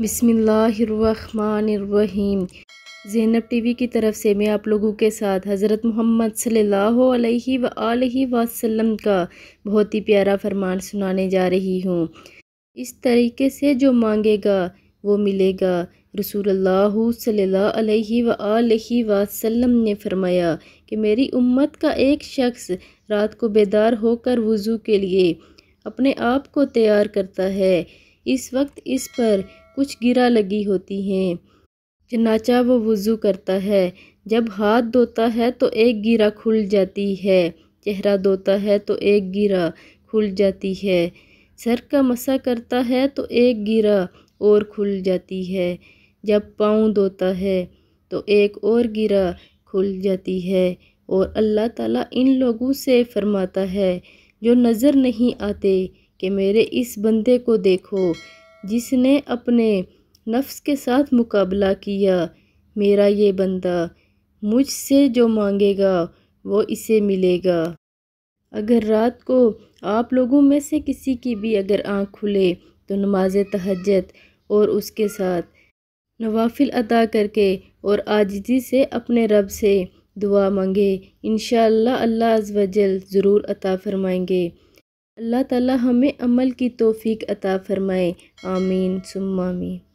बिसमीम ज़ैनब टीवी की तरफ से मैं आप लोगों के साथ हज़रत मोहम्मद सल्लल्लाहु अलैहि वसल्लम का बहुत ही प्यारा फरमान सुनाने जा रही हूँ इस तरीके से जो मांगेगा वो मिलेगा रसूलुल्लाह सल्लल्लाहु अलैहि वसल्लम ने फरमाया कि मेरी उम्मत का एक शख्स रात को बेदार होकर वज़ू के लिए अपने आप को तैयार करता है इस वक्त इस पर कुछ गिरा लगी होती हैं चनाचा वो वज़ू करता है जब हाथ धोता है तो एक गिरा खुल जाती है चेहरा धोता है तो एक गिरा खुल जाती है सर का मसा करता है तो एक गिरा और खुल जाती है जब पाँव धोता है तो एक और गिरा खुल जाती है और अल्लाह ताला इन लोगों से फरमाता है जो नज़र नहीं आते कि मेरे इस बंदे को देखो जिसने अपने नफ्स के साथ मुकाबला किया मेरा ये बंदा मुझसे जो मांगेगा वो इसे मिलेगा अगर रात को आप लोगों में से किसी की भी अगर आँख खुले तो नमाज तहजत और उसके साथ नवाफिल अदा करके और आजजी से अपने रब से दुआ मांगे इन अल्लाह अज़ वजल ज़रूर अता फ़रमाएंगे अल्लाह ताला हमें अमल की तौफीक अता फ़रमाए आमीन सुम्मा आमीन